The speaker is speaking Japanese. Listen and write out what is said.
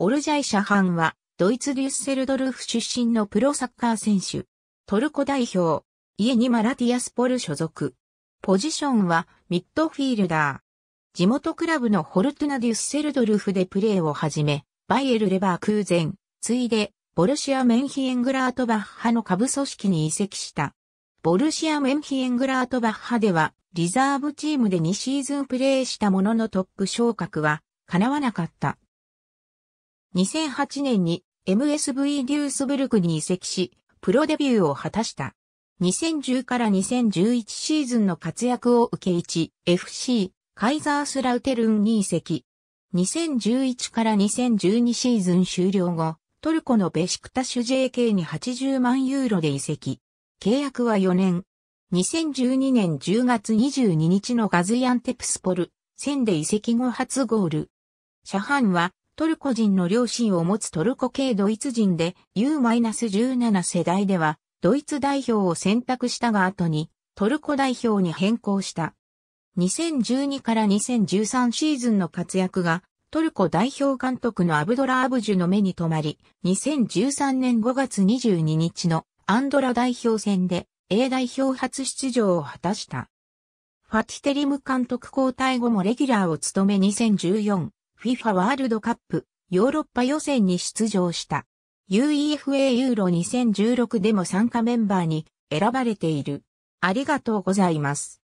オルジャイ・シャハンは、ドイツ・デュッセルドルフ出身のプロサッカー選手。トルコ代表。イエニ・マラティアスポル所属。ポジションは、ミッドフィールダー。地元クラブのホルトゥナ・デュッセルドルフでプレーを始め、バイエル・レバー空前、ついで、ボルシア・メンヒエングラートバッハの下部組織に移籍した。ボルシア・メンヒエングラートバッハでは、リザーブチームで2シーズンプレーしたもののトップ昇格は、叶わなかった。2008年に MSV デュースブルクに移籍し、プロデビューを果たした。2010から2011シーズンの活躍を受け1、FC、カイザースラウテルンに移籍。2011から2012シーズン終了後、トルコのベシクタシュ JK に80万ユーロで移籍。契約は4年。2012年10月22日のガズヤンテプスポル、戦で移籍後初ゴール。シャハンはトルコ人の両親を持つトルコ系ドイツ人で U-17 世代ではドイツ代表を選択したが後にトルコ代表に変更した。2012から2013シーズンの活躍がトルコ代表監督のアブドラ・アブジュの目に留まり、2013年5月22日のアンドラ代表戦で A 代表初出場を果たした。ファティテリム監督交代後もレギュラーを務め2014 FIFA ワールドカップヨーロッパ予選に出場した。UEFA ユーロ2016でも参加メンバーに選ばれている。ありがとうございます。